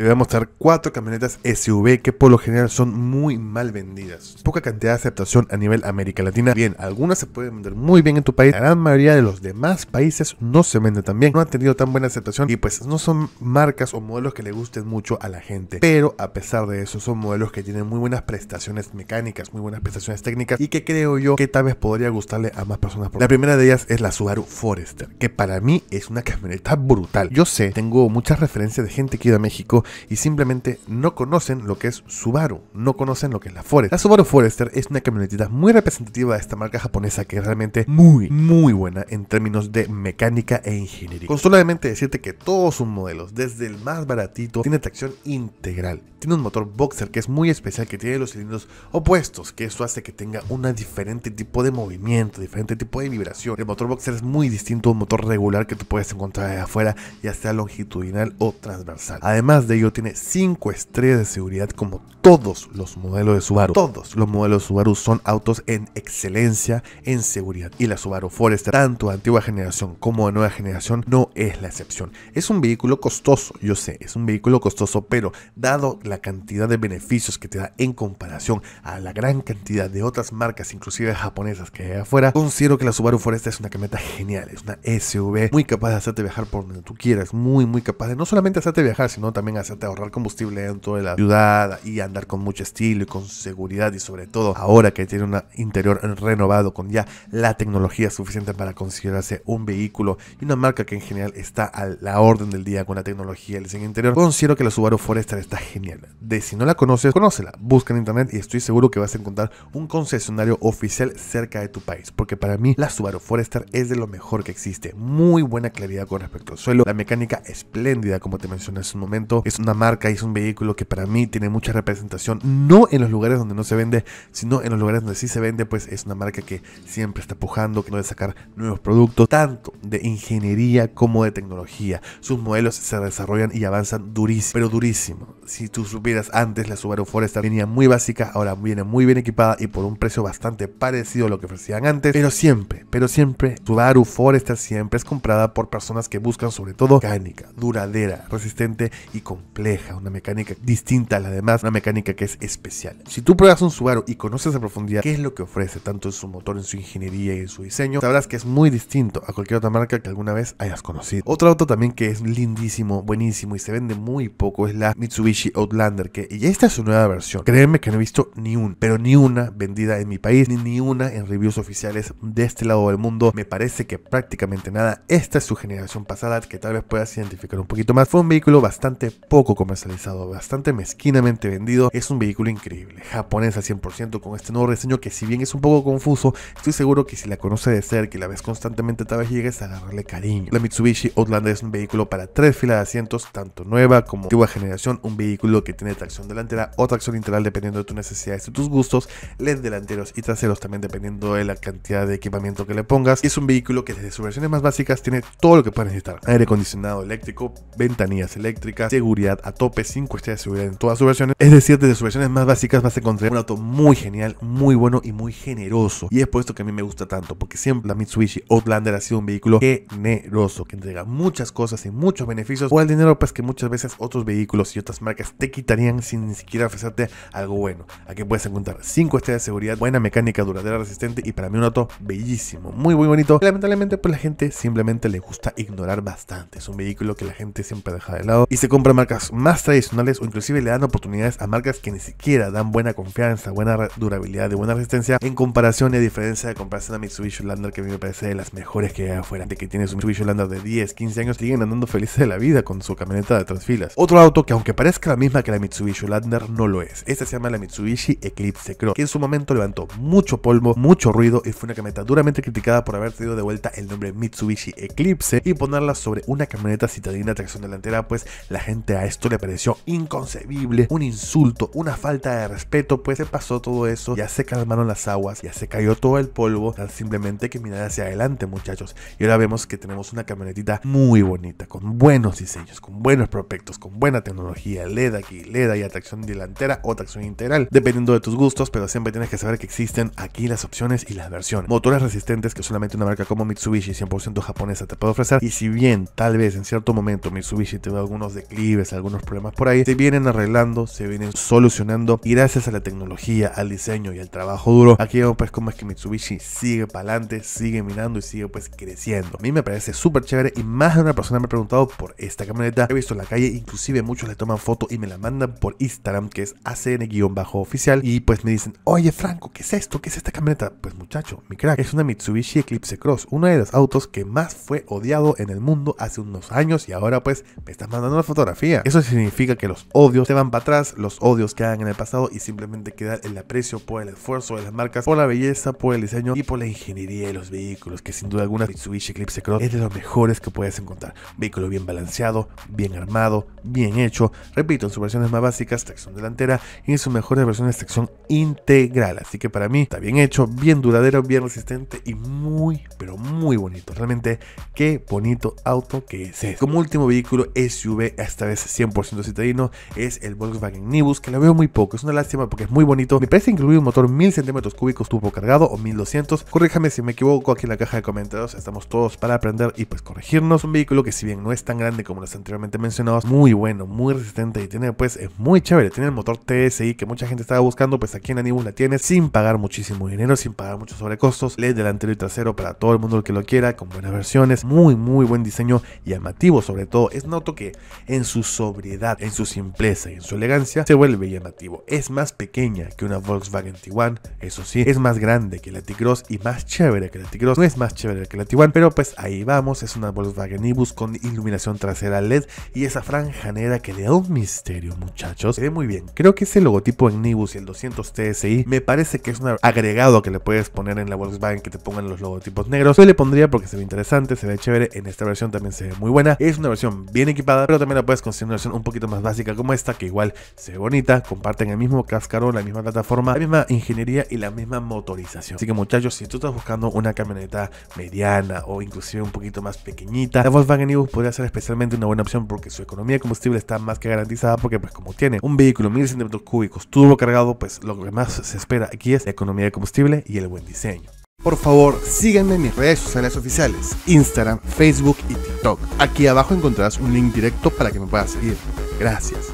Te voy a mostrar cuatro camionetas SUV que por lo general son muy mal vendidas. Poca cantidad de aceptación a nivel América Latina. Bien, algunas se pueden vender muy bien en tu país. La gran mayoría de los demás países no se venden tan bien. No han tenido tan buena aceptación y pues no son marcas o modelos que le gusten mucho a la gente. Pero a pesar de eso son modelos que tienen muy buenas prestaciones mecánicas, muy buenas prestaciones técnicas y que creo yo que tal vez podría gustarle a más personas. La primera de ellas es la Subaru Forester, que para mí es una camioneta brutal. Yo sé, tengo muchas referencias de gente que iba a México y simplemente no conocen lo que es Subaru, no conocen lo que es la Forester. La Subaru Forester es una camionetita muy representativa de esta marca japonesa que es realmente muy, muy buena en términos de mecánica e ingeniería. Con solamente decirte que todos sus modelos, desde el más baratito, tiene tracción integral. Tiene un motor boxer que es muy especial, que tiene los cilindros opuestos, que eso hace que tenga un diferente tipo de movimiento, diferente tipo de vibración. El motor boxer es muy distinto a un motor regular que tú puedes encontrar afuera, ya sea longitudinal o transversal. Además de tiene 5 estrellas de seguridad como todos los modelos de Subaru. Todos los modelos de Subaru son autos en excelencia en seguridad y la Subaru Forester, tanto de antigua generación como de nueva generación, no es la excepción. Es un vehículo costoso, yo sé, es un vehículo costoso, pero dado la cantidad de beneficios que te da en comparación a la gran cantidad de otras marcas, inclusive japonesas que hay afuera, considero que la Subaru Forester es una camioneta genial, es una SUV muy capaz de hacerte viajar por donde tú quieras, muy muy capaz de no solamente hacerte viajar, sino también hacerte ahorrar combustible dentro de la ciudad y andar con mucho estilo y con seguridad y sobre todo ahora que tiene un interior renovado con ya la tecnología suficiente para considerarse un vehículo y una marca que en general está a la orden del día con la tecnología del el diseño interior, considero que la Subaru Forester está genial. De si no la conoces, conócela, busca en internet y estoy seguro que vas a encontrar un concesionario oficial cerca de tu país, porque para mí la Subaru Forester es de lo mejor que existe, muy buena claridad con respecto al suelo, la mecánica espléndida como te mencioné hace un momento, es una marca y es un vehículo que para mí tiene mucha representación, no en los lugares donde no se vende, sino en los lugares donde sí se vende, pues es una marca que siempre está pujando, que no debe sacar nuevos productos, tanto de ingeniería como de tecnología. Sus modelos se desarrollan y avanzan durísimo, pero durísimo si tú supieras antes, la Subaru Forester venía muy básica, ahora viene muy bien equipada y por un precio bastante parecido a lo que ofrecían antes. Pero siempre, pero siempre, Subaru Forester siempre es comprada por personas que buscan sobre todo mecánica, duradera, resistente y compleja. Una mecánica distinta a la demás, una mecánica que es especial. Si tú pruebas un Subaru y conoces a profundidad qué es lo que ofrece, tanto en su motor, en su ingeniería y en su diseño, sabrás que es muy distinto a cualquier otra marca que alguna vez hayas conocido. Otro auto también que es lindísimo, buenísimo y se vende muy poco es la Mitsubishi Outlander, que y esta es su nueva versión. créeme que no he visto ni un, pero ni una vendida en mi país, ni, ni una en reviews oficiales de este lado del mundo. Me parece que prácticamente nada. Esta es su generación pasada, que tal vez puedas identificar un poquito más. Fue un vehículo bastante poco comercializado, bastante mezquinamente vendido. Es un vehículo increíble, japonés al 100% con este nuevo diseño que si bien es un poco confuso, estoy seguro que si la conoce de ser y la ves constantemente tal vez llegues a agarrarle cariño. La Mitsubishi Outlander es un vehículo para tres filas de asientos, tanto nueva como antigua generación, vehículo que tiene tracción delantera o tracción integral dependiendo de tus necesidades y tus gustos, LED delanteros y traseros también dependiendo de la cantidad de equipamiento que le pongas. es un vehículo que desde sus versiones más básicas tiene todo lo que puedes necesitar. Aire acondicionado eléctrico, ventanillas eléctricas, seguridad a tope, sin estrellas de seguridad en todas sus versiones. Es decir, desde sus versiones más básicas vas a encontrar un auto muy genial, muy bueno y muy generoso. Y es por esto que a mí me gusta tanto, porque siempre la Mitsubishi Outlander ha sido un vehículo generoso, que entrega muchas cosas y muchos beneficios, o el dinero pues que muchas veces otros vehículos y otras marcas marcas te quitarían sin ni siquiera ofrecerte algo bueno. Aquí puedes encontrar 5 estrellas de seguridad, buena mecánica, duradera, resistente y para mí un auto bellísimo, muy muy bonito. Lamentablemente pues la gente simplemente le gusta ignorar bastante. Es un vehículo que la gente siempre deja de lado y se compra marcas más tradicionales o inclusive le dan oportunidades a marcas que ni siquiera dan buena confianza, buena durabilidad y buena resistencia en comparación y a diferencia de comprarse una Mitsubishi Lander que a mí me parece de las mejores que hay afuera. De que tienes un Mitsubishi Lander de 10, 15 años siguen andando felices de la vida con su camioneta de transfilas. Otro auto que aunque parezca que la misma que la Mitsubishi lander no lo es. Esta se llama la Mitsubishi Eclipse Cross, que en su momento levantó mucho polvo, mucho ruido y fue una camioneta duramente criticada por haber tenido de vuelta el nombre Mitsubishi Eclipse y ponerla sobre una camioneta citadina tracción delantera, pues la gente a esto le pareció inconcebible, un insulto, una falta de respeto, pues se pasó todo eso, ya se calmaron las aguas, ya se cayó todo el polvo, simplemente que mirar hacia adelante muchachos. Y ahora vemos que tenemos una camionetita muy bonita, con buenos diseños, con buenos prospectos, con buena tecnología, LED aquí, LED y atracción delantera o tracción integral, dependiendo de tus gustos, pero siempre tienes que saber que existen aquí las opciones y las versiones. Motores resistentes que solamente una marca como Mitsubishi 100% japonesa te puede ofrecer, y si bien tal vez en cierto momento Mitsubishi te algunos declives, algunos problemas por ahí, se vienen arreglando, se vienen solucionando, y gracias a la tecnología, al diseño y al trabajo duro, aquí vemos pues como es que Mitsubishi sigue para adelante, sigue mirando y sigue pues creciendo. A mí me parece súper chévere y más de una persona me ha preguntado por esta camioneta, he visto en la calle, inclusive muchos le toman fotos y me la mandan por Instagram, que es ACN-oficial, y pues me dicen, oye Franco, ¿qué es esto? ¿Qué es esta camioneta? Pues muchacho, mi crack, es una Mitsubishi Eclipse Cross, Una de las autos que más fue odiado en el mundo hace unos años y ahora pues me estás mandando una fotografía. Eso significa que los odios se van para atrás, los odios quedan en el pasado y simplemente queda el aprecio por el esfuerzo de las marcas, por la belleza, por el diseño y por la ingeniería de los vehículos, que sin duda alguna Mitsubishi Eclipse Cross es de los mejores que puedes encontrar. vehículo bien balanceado, bien armado, bien hecho, en sus versiones más básicas, tracción delantera y en sus mejores versiones, tracción integral. Así que para mí está bien hecho, bien duradero, bien resistente y muy, pero muy bonito. Realmente, qué bonito auto que es. Como último vehículo SUV, esta vez 100% citadino, es el Volkswagen Nibus, que lo veo muy poco. Es una lástima porque es muy bonito. Me parece incluir un motor 1000 centímetros cúbicos turbo cargado o 1200. Corríjame si me equivoco aquí en la caja de comentarios. Estamos todos para aprender y pues corregirnos. Un vehículo que si bien no es tan grande como los anteriormente mencionados, muy bueno, muy resistente y tiene pues es muy chévere. Tiene el motor TSI que mucha gente estaba buscando, pues aquí en Anibus la tiene sin pagar muchísimo dinero, sin pagar muchos sobrecostos. LED delantero y trasero para todo el mundo el que lo quiera, con buenas versiones, muy muy buen diseño llamativo sobre todo. Es noto que en su sobriedad, en su simpleza y en su elegancia se vuelve llamativo. Es más pequeña que una Volkswagen Tiguan, eso sí, es más grande que la t y más chévere que la t No es más chévere que la Tiguan, pero pues ahí vamos, es una Volkswagen Ibus con iluminación trasera LED y esa franja negra que le da un misterio misterio, muchachos. ve muy bien. Creo que ese logotipo en Nibus y el 200 TSI me parece que es un agregado que le puedes poner en la Volkswagen que te pongan los logotipos negros. Yo le pondría porque se ve interesante, se ve chévere. En esta versión también se ve muy buena. Es una versión bien equipada, pero también la puedes conseguir una versión un poquito más básica como esta, que igual se ve bonita. Comparten el mismo cascarón, la misma plataforma, la misma ingeniería y la misma motorización. Así que muchachos, si tú estás buscando una camioneta mediana o inclusive un poquito más pequeñita, la Volkswagen Nibus podría ser especialmente una buena opción porque su economía de combustible está más que garantizada porque pues como tiene un vehículo 1000 centímetros cúbicos turbo cargado, pues lo que más se espera aquí es la economía de combustible y el buen diseño. Por favor, síganme en mis redes sociales oficiales, Instagram, Facebook y TikTok. Aquí abajo encontrarás un link directo para que me puedas seguir. Gracias.